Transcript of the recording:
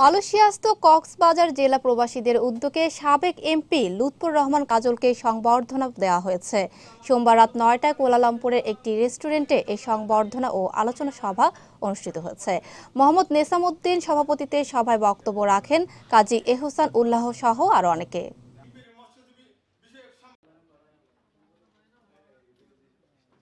মালয়েশিয়াস্থ কক্সবাজার জেলা প্রবাসীদের উদ্যোগে সাবেক এমপি লুৎফর রহমান কাজলকে সংবর্ধনা দেওয়া হয়েছে সোমবার রাত নয়টায় কোলালামপুরের একটি রেস্টুরেন্টে এই সংবর্ধনা ও আলোচনা সভা অনুষ্ঠিত হয়েছে মোহাম্মদ নেসামুদ্দিন সভাপতিতে সভায় বক্তব্য রাখেন কাজী এহসান উল্লাহ সহ আরও অনেকে